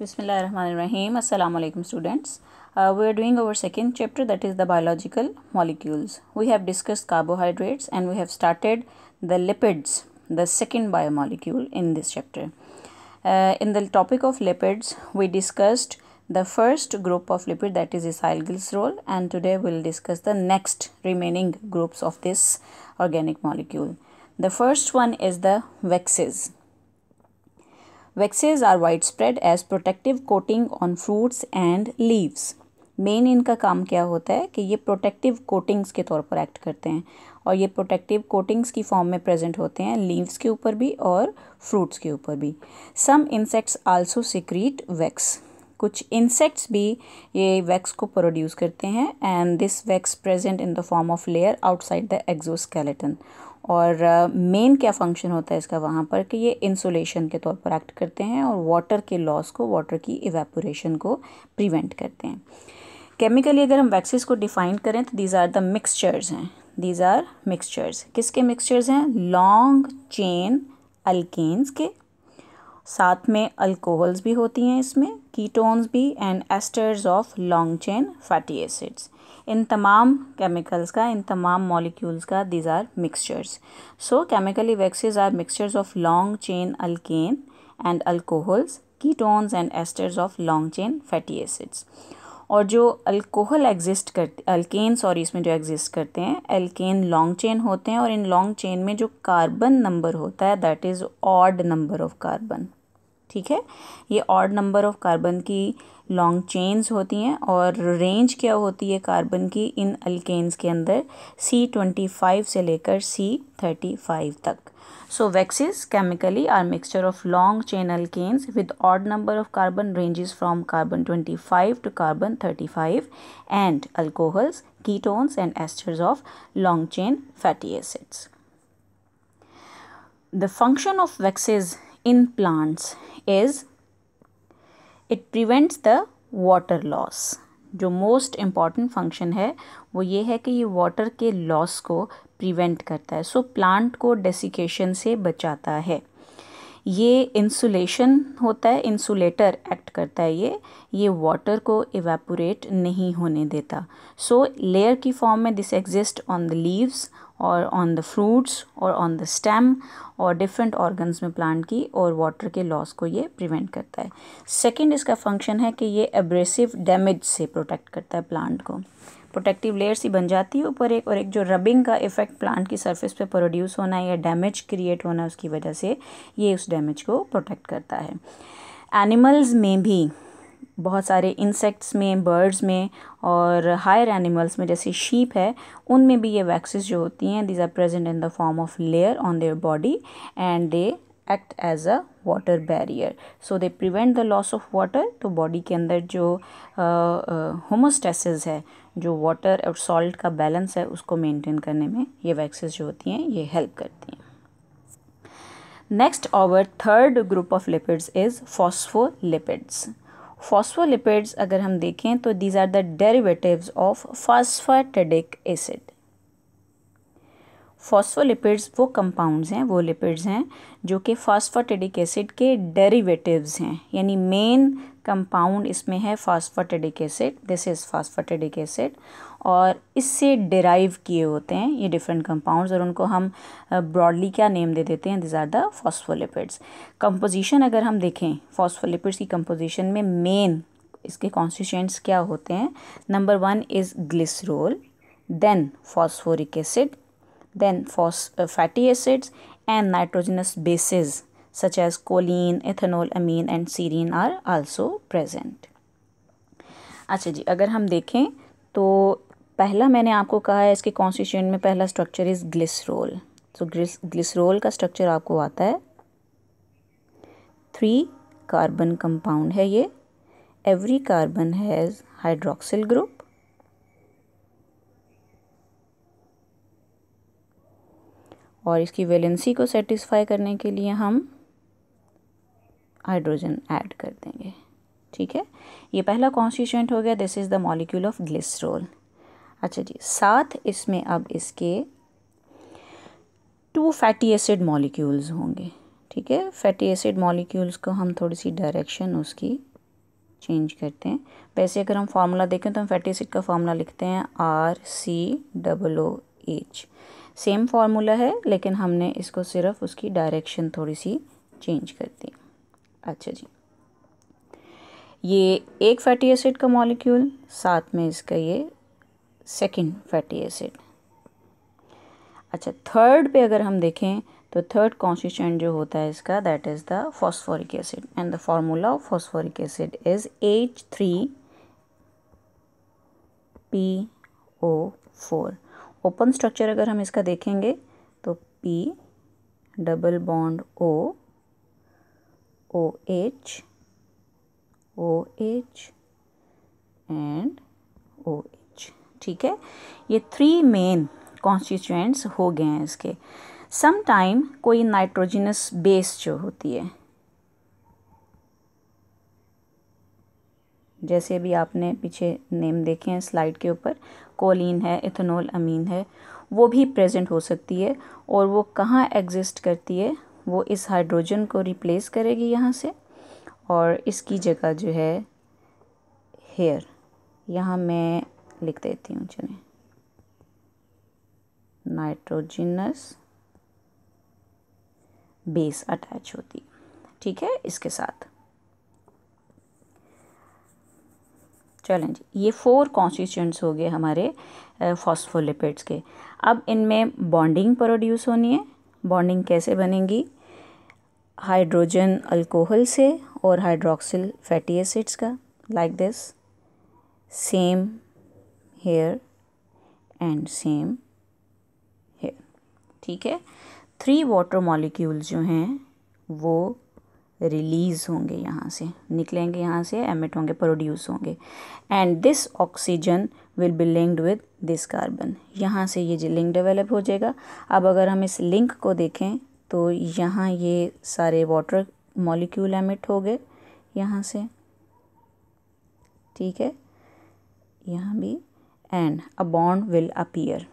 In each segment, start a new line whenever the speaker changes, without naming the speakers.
Bismillahirrahmanirrahim. Assalamu alaikum students. Uh, we are doing our second chapter that is the biological molecules. We have discussed carbohydrates and we have started the lipids, the second biomolecule in this chapter. Uh, in the topic of lipids, we discussed the first group of lipid that is acyl glycerol and today we will discuss the next remaining groups of this organic molecule. The first one is the vexes waxes are widespread as protective coating on fruits and leaves main इनका काम क्या होता है कि ये protective coatings के तौर पर एक्ट करते हैं और ये प्रोटेक्टिव कोटिंग्स की फॉर्म में प्रेजेंट होते हैं लीव्स के ऊपर भी और फ्रूट्स के ऊपर भी some insects also secrete wax कुछ इंसेक्ट्स भी ये वैक्स को प्रोड्यूस करते हैं and this wax present in the form of layer outside the exoskeleton और मेन uh, क्या फंक्शन होता है इसका वहाँ पर कि ये इंसुलेशन के तौर पर एक्ट करते हैं और वाटर के लॉस को वाटर की इवेपोरेशन को प्रिवेंट करते हैं केमिकली अगर हम वैक्सीज को डिफाइन करें तो दीज आर द मिक्सचर्स हैं दीज आर मिक्सचर्स किसके मिक्सचर्स हैं लॉन्ग चेन अल्केन्स के साथ में अल्कोहल्स भी होती हैं इसमें कीटोन्स भी and esters of long chain fatty acids इन तमाम केमिकल्स का इन तमाम मॉलिक्यूल्स का these are mixtures so chemical waxes are mixtures of long chain alkane and alcohols ketones and esters of long chain fatty acids और जो alcohol exist करते alkane sorry इसमें जो एग्जिस्ट करते हैं अल्केन लॉन्ग चेन होते हैं और इन लॉन्ग चेन में जो कार्बन नंबर होता है that is odd number of carbon ठीक है ये ऑड नंबर ऑफ कार्बन की लॉन्ग चेन्स होती हैं और रेंज क्या होती है कार्बन की इन अल्केन्स के अंदर सी ट्वेंटी फाइव से लेकर सी थर्टी फाइव तक so waxes chemically are mixture of long chain alkanes with odd number of carbon ranges from carbon twenty five to carbon thirty five and alcohols ketones and esters of long chain fatty acids the function of waxes in plants is it prevents the water loss जो most important function है वो ये है कि ये water के loss को prevent करता है सो so, प्लांट को डेसिकेशन से बचाता है ये इंसुलेशन होता है इंसुलेटर एक्ट करता है ये ये वाटर को इवेपोरेट नहीं होने देता सो so, लेयर की फॉर्म में this exist on the leaves और ऑन द फ्रूट्स और ऑन द स्टेम और डिफरेंट ऑर्गन्स में प्लांट की और वाटर के लॉस को ये प्रिवेंट करता है सेकंड इसका फंक्शन है कि ये एब्रेसिव डैमेज से प्रोटेक्ट करता है प्लांट को प्रोटेक्टिव लेयर सी बन जाती है ऊपर एक और एक जो रबिंग का इफेक्ट प्लांट की सरफेस पे प्रोड्यूस होना या डैमेज क्रिएट होना उसकी वजह से ये उस डैमेज को प्रोटेक्ट करता है एनिमल्स में भी बहुत सारे इंसेक्ट्स में बर्ड्स में और हायर एनिमल्स में जैसे शीप है उनमें भी ये वैक्सीज जो होती हैं these are present in the form of layer on their body and they act as a water barrier so they prevent the loss of water तो बॉडी के अंदर जो होमोस्टेसिस है जो वाटर और सॉल्ट का बैलेंस है उसको मेंटेन करने में ये वैक्सीज जो होती हैं ये हेल्प करती हैं next our third group of lipids is phospholipids phospholipids अगर हम देखें तो these are the derivatives of phosphatidic acid phospholipids वो कंपाउंड्स हैं वो लिपिड्स हैं जो कि फॉस्फोटिडिक एसिड के डेरिवेटिव्स हैं यानी मेन कंपाउंड इसमें है phosphatidic acid this is phosphatidic acid और इससे डिराइव किए होते हैं ये डिफरेंट कंपाउंड्स और उनको हम ब्रॉडली क्या नेम दे देते हैं these are the phospholipids composition अगर हम देखें फॉस्फोलिपिड्स की कंपोजिशन में मेन इसके कॉन्स्टिट्यूंट्स क्या होते हैं number one is glycerol then phosphoric acid then फॉस fatty acids and nitrogenous bases such as choline choline amine and and are also present अच्छा जी अगर हम देखें तो पहला मैंने आपको कहा है इसके कॉन्स्टिट्यूंट में पहला structure is glycerol so glycerol का स्ट्रक्चर आपको आता है थ्री कार्बन कंपाउंड है ये every carbon has hydroxyl group और इसकी वैलेंसी को सेटिस्फाई करने के लिए हम हाइड्रोजन ऐड कर देंगे ठीक है ये पहला कॉन्स्टिट्यूंट हो गया this is the molecule of glycerol अच्छा जी साथ इसमें अब इसके टू फैटी एसिड मॉलिक्यूल्स होंगे ठीक है फैटी एसिड मॉलिक्यूल्स को हम थोड़ी सी डायरेक्शन उसकी चेंज करते हैं वैसे अगर हम फार्मूला देखें तो हम फैटी एसिड का फार्मूला लिखते हैं R C double O H same formula है लेकिन हमने इसको सिर्फ उसकी डायरेक्शन थोड़ी सी चेंज कर दी अच्छा जी ये एक फैटी एसिड का मॉलिक्यूल साथ में इसका ये सेकेंड फैटी एसिड अच्छा थर्ड पे अगर हम देखें तो थर्ड कॉन्स्टिट्यूंट जो होता है इसका that is the phosphoric acid and the formula of phosphoric acid is H three P O four open structure अगर हम इसका देखेंगे तो P double bond O O H O H and O ठीक है ये थ्री मेन कॉन्स्टिट्यूएंट्स हो गए हैं इसके सम टाइम कोई नाइट्रोजिनस बेस जो होती है जैसे अभी आपने पीछे नेम देखे हैं स्लाइड के ऊपर कोलिन है इथेनॉल अमीन है वो भी प्रेजेंट हो सकती है और वो कहाँ एग्जिस्ट करती है वो इस हाइड्रोजन को रिप्लेस करेगी यहाँ से और इसकी जगह जो है हेयर यहाँ मैं लिख देती हूँ चलिए नाइट्रोजिनस बेस अटैच होती ठीक है इसके साथ चलें जी ये फोर कॉन्स्टिट्यूंट्स हो गए हमारे फॉस्फोलिपिड्स के अब इनमें बॉन्डिंग प्रोड्यूस होनी है बॉन्डिंग कैसे बनेगी हाइड्रोजन अल्कोहल से और हाइड्रोक्सिल फैटी एसिड्स का like this same here and same here ठीक है थ्री वाटर मॉलिक्यूल जो हैं वो रिलीज़ होंगे यहाँ से निकलेंगे यहाँ से एमिट होंगे प्रोड्यूस होंगे and this oxygen will be linked with this carbon यहाँ से ये लिंक डेवलप हो जाएगा अब अगर हम इस लिंक को देखें तो यहाँ ये सारे वाटर मॉलिक्यूल एमिट हो गए यहाँ से ठीक है यहाँ भी and a bond will appear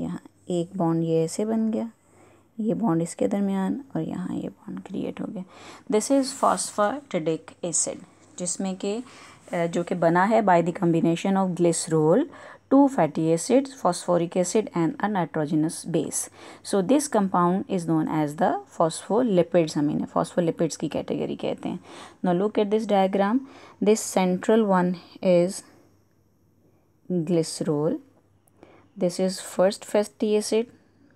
यहाँ एक बॉन्ड ये ऐसे बन गया ये बॉन्ड इसके दरमियान और यहाँ ये बॉन्ड क्रिएट हो गया दिस इज़ फॉस्फाटिडिक एसिड जिसमें कि जो कि बना है by the combination of glycerol two fatty acids, phosphoric acid and a nitrogenous base. So this compound is known as the phospholipids. I mean, phospholipids category कहते हैं. Now look at this diagram. This central one is glycerol. This is first fatty acid.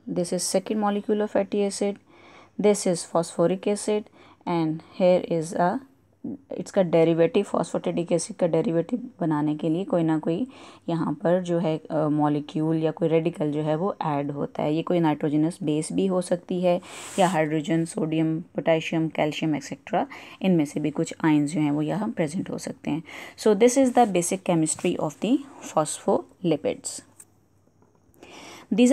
This is second molecule of fatty acid. This is phosphoric acid and here is a इसका derivative phosphatidic acid का derivative बनाने के लिए कोई ना कोई यहाँ पर जो है मॉलिक्यूल या कोई रेडिकल जो है वो ऐड होता है ये कोई नाइट्रोजनस बेस भी हो सकती है या hydrogen sodium potassium calcium etcetera इनमें से भी कुछ आइंस जो हैं वो यहाँ प्रेजेंट हो सकते हैं so this is the basic chemistry of the phospholipids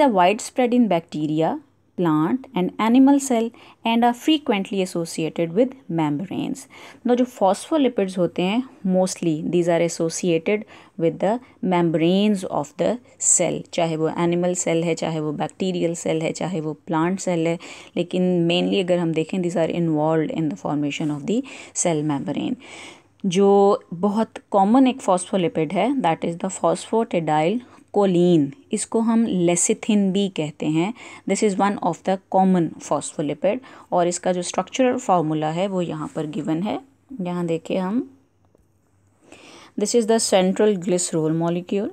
are widespread in bacteria plant and animal cell and are frequently associated with membranes no जो फॉस्फोलिपिड्स होते हैं mostly these are associated with the membranes of the cell चाहे वो animal cell है चाहे वो bacterial cell है चाहे वो प्लांट सेल है लेकिन मेनली अगर हम देखें these are involved in the formation of the cell membrane जो बहुत कॉमन एक फॉस्फोलिपिड है that is the phosphatidyl choline इसको हम लेसिथिन भी कहते हैं this is one of the common phospholipid और इसका जो स्ट्रक्चरल फार्मूला है वो यहाँ पर गिवन है यहाँ देखें हम this is the central glycerol molecule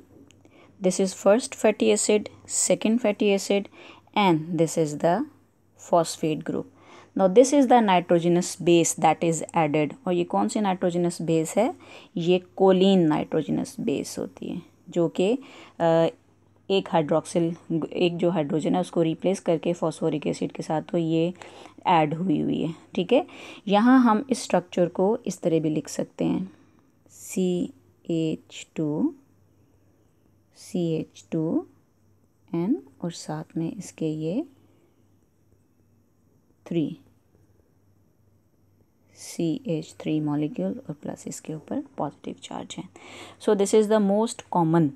this is first fatty acid second fatty acid and this is the phosphate group no this is the nitrogenous base that is added और ये कौन सी नाइट्रोजिनस बेस है ये Colin nitrogenous base होती है जो कि एक हाइड्रोक्सिल एक जो हाइड्रोजन है उसको रिप्लेस करके फॉस्फोरिक एसिड के साथ तो ये ऐड हुई हुई है ठीक है यहाँ हम इस स्ट्रक्चर को इस तरह भी लिख सकते हैं C H two C H two N और साथ में इसके ये three C H three molecule और प्लस इसके ऊपर पॉजिटिव चार्ज है so this is the most common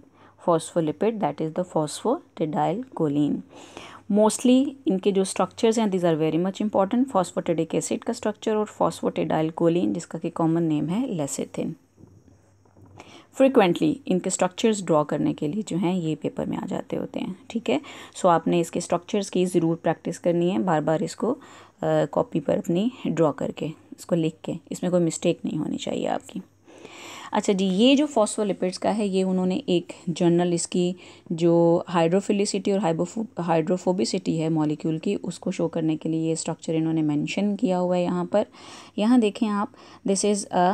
phospholipid that is the phosphatidyl choline mostly इनके जो स्ट्रक्चर्स हैं these are very much important phosphatidic acid का स्ट्रक्चर और फॉस्फोटिडाइल कोलिन जिसका कि कॉमन नेम है लेसेथिन फ्रिक्वेंटली इनके स्ट्रक्चर्स ड्रॉ करने के लिए जो हैं ये पेपर में आ जाते होते हैं ठीक है सो so, आपने इसके स्ट्रक्चर्स की ज़रूर प्रैक्टिस करनी है बार बार इसको कॉपी पर अपनी ड्रॉ करके इसको लिख के इसमें कोई मिस्टेक नहीं होनी चाहिए आपकी अच्छा जी ये जो फॉस्फोलिपिड्स का है ये उन्होंने एक जर्नल इसकी जो हाइड्रोफिलिसिटी और हाइड्रोफो हाइड्रोफोबिसिटी है मॉलिक्यूल की उसको शो करने के लिए ये स्ट्रक्चर इन्होंने मेंशन किया हुआ है यहाँ पर यहाँ देखें आप दिस इज़ अ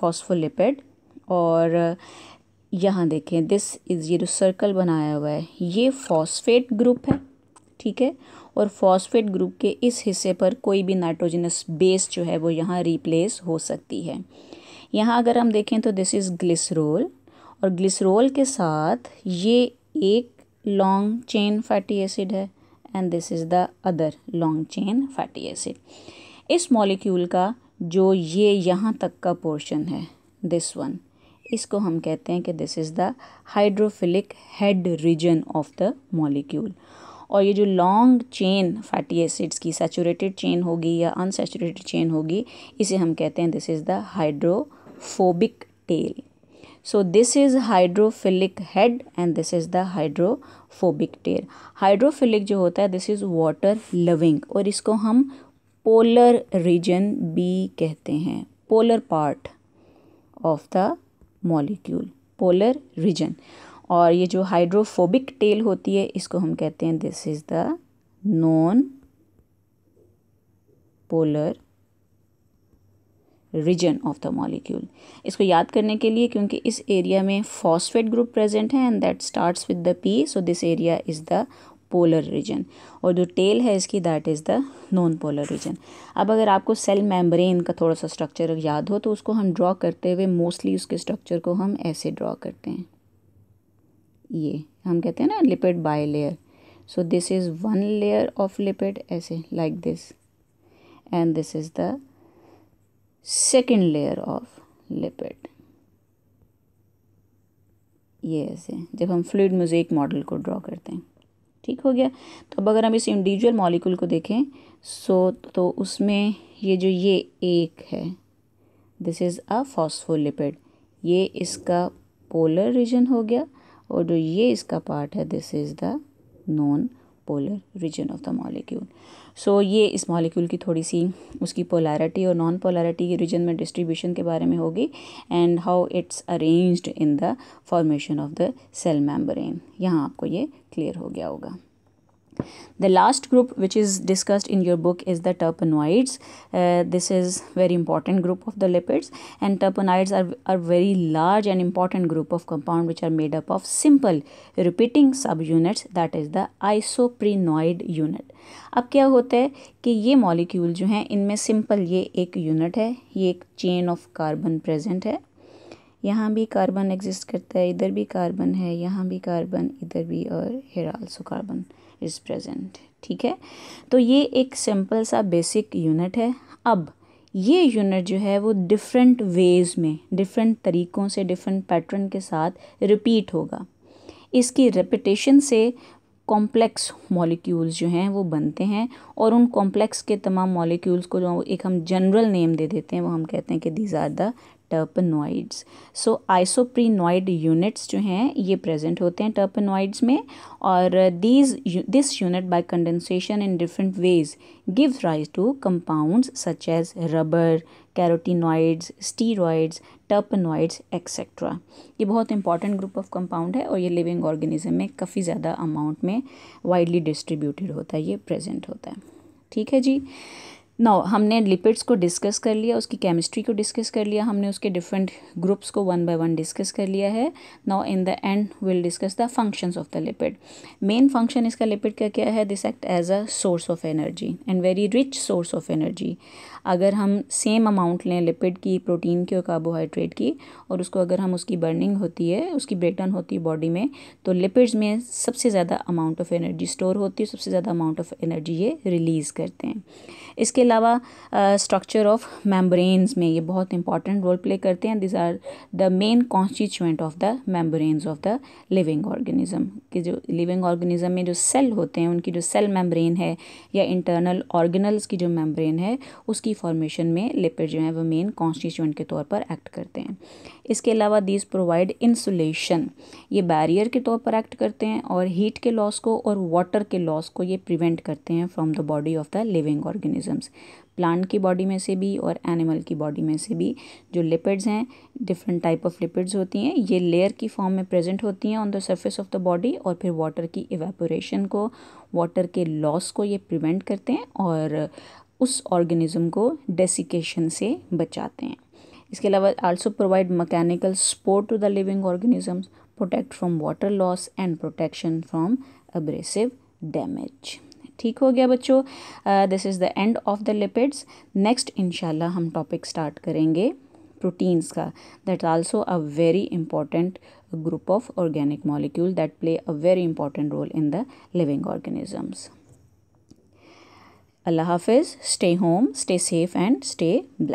फॉस्फोलिपिड और यहाँ देखें दिस इज़ ये जो सर्कल बनाया हुआ है ये फॉस्फेट ग्रुप है ठीक है और फॉस्फेट ग्रुप के इस हिस्से पर कोई भी नाइट्रोजनस बेस जो है वो यहाँ रिप्लेस हो सकती है यहाँ अगर हम देखें तो दिस इज़ ग्लिसरोल और ग्लिसरोल के साथ ये एक लॉन्ग चेन फैटी एसिड है and this is the other long chain fatty acid इस मॉलिक्यूल का जो ये यहाँ तक का पोर्शन है दिस वन इसको हम कहते हैं कि this is the hydrophilic head region of the molecule और ये जो लॉन्ग चेन फैटी एसिड्स की सैचुरेटेड चेन होगी या अनसेचुरेटेड चेन होगी इसे हम कहते हैं this is the hydrophobic tail so this is hydrophilic head and this is the hydrophobic tail hydrophilic जो होता है दिस इज़ वाटर लविंग और इसको हम पोलर रीजन बी कहते हैं polar part of the molecule polar region और ये जो हाइड्रोफोबिक टेल होती है इसको हम कहते हैं this is the non polar region of the molecule इसको याद करने के लिए क्योंकि इस एरिया में फॉस्फेट ग्रुप प्रेजेंट है and that starts with the P so this area is the polar region और जो टेल है इसकी that is the non polar region अब अगर आपको सेल मेम्ब्रेन का थोड़ा सा स्ट्रक्चर याद हो तो उसको हम ड्रॉ करते हुए मोस्टली उसके स्ट्रक्चर को हम ऐसे ड्रॉ करते हैं ये हम कहते हैं ना lipid bilayer so this is one layer of lipid ऐसे like this and this is the second layer of lipid ये ऐसे जब हम फ्लूड म्यूजिक मॉडल को ड्रॉ करते हैं ठीक हो गया तो अब अगर हम इस इंडिविजुअल मॉलिक्यूल को देखें सो तो उसमें ये जो ये एक है दिस इज़ अ फॉस्फोलिपिड ये इसका पोलर रीजन हो गया और जो ये इसका पार्ट है this is the non polar region of the molecule so ये इस मॉलिक्यूल की थोड़ी सी उसकी पोलैरिटी और नॉन पोलैरिटी के रीजन में डिस्ट्रीब्यूशन के बारे में होगी and how it's arranged in the formation of the cell membrane यहाँ आपको ये क्लियर हो गया होगा The last group which is discussed in your book is the terpenoids. Uh, this is very important group of the lipids and terpenoids are, are very large and important group of compound which are made up of simple repeating subunits that is the isoprenoid unit. अब क्या होता है कि ये molecule जो हैं इनमें simple ये एक यूनिट है ये एक चेन ऑफ कार्बन प्रेजेंट है यहाँ भी कार्बन एग्जिस्ट करता है इधर भी कार्बन है यहाँ भी कार्बन इधर भी और here also carbon is present ठीक है तो ये एक सिंपल सा बेसिक यूनिट है अब ये यूनिट जो है वो डिफरेंट वेज में डिफरेंट तरीक़ों से डिफरेंट पैटर्न के साथ रिपीट होगा इसकी रिपीटेशन से कॉम्प्लेक्स मॉलिक्यूल्स जो हैं वो बनते हैं और उन कॉम्प्लेक्स के तमाम मॉलिक्यूल्स को जो एक हम जनरल नेम दे देते हैं वो हम कहते हैं कि these are the terpenoids so isoprenoid units जो हैं ये प्रेजेंट होते हैं टर्पनॉइड्स में और these this unit by condensation in different ways gives rise to compounds such as rubber carotenoids steroids terpenoids etcetera ये बहुत इंपॉर्टेंट ग्रुप ऑफ कंपाउंड है और ये लिविंग ऑर्गेनिज्म में काफ़ी ज़्यादा अमाउंट में वाइडली डिस्ट्रीब्यूटेड होता है ये प्रेजेंट होता है ठीक है जी नाउ हमने लिपिड्स को डिस्कस कर लिया उसकी केमिस्ट्री को डिस्कस कर लिया हमने उसके डिफरेंट ग्रुप्स को वन बाय वन डिस्कस कर लिया है now in the end will discuss the functions of the lipid main function इसका लिपिड का क्या है this act as a source of energy and very rich source of energy अगर हम same amount लें लिपिड की प्रोटीन की और कार्बोहाइड्रेट की और उसको अगर हम उसकी बर्निंग होती है उसकी ब्रेकडाउन होती है बॉडी में तो लिपिड्स में सबसे ज़्यादा अमाउंट ऑफ एनर्जी स्टोर होती है सबसे ज़्यादा अमाउंट ऑफ एनर्जी ये रिलीज़ करते हैं इसके अलावा स्ट्रक्चर ऑफ मेम्ब्रेन्स में ये बहुत इंपॉर्टेंट रोल प्ले करते हैं these are the main constituent of the membranes of the living organism के जो लिविंग ऑर्गेनिज्म में जो सेल होते हैं उनकी जो सेल मेम्ब्रेन है या इंटरनल ऑर्गेनल्स की जो मेम्ब्रेन है उसकी फॉर्मेशन में लिपिड जो है वो मेन कॉन्स्टिट्यूंट के तौर पर एक्ट करते हैं इसके अलावा दीज प्रोवाइड इंसुलेशन ये बैरियर के तौर पर एक्ट करते हैं और हीट के लॉस को और वाटर के लॉस को ये प्रिवेंट करते हैं from the body of the living organisms plant की बॉडी में से भी और एनिमल की बॉडी में से भी जो लिपिड्स हैं डिफरेंट टाइप ऑफ लिपिड्स होती हैं ये लेयर की फॉर्म में प्रेजेंट होती हैं on the surface of the body और फिर वाटर की इवेपोरेशन को वाटर के लॉस को ये प्रिवेंट करते हैं और उस ऑर्गेनिज्म को डेसिकेशन से बचाते हैं इसके अलावा also provide mechanical support to the living organisms protect from water loss and protection from abrasive damage ठीक हो गया बच्चों this is the end of the lipids next इंशाल्लाह हम टॉपिक स्टार्ट करेंगे प्रोटीन्स का that also a very important group of organic molecule that play a very important role in the living organisms Allah Hafiz. Stay home, stay safe and stay blessed.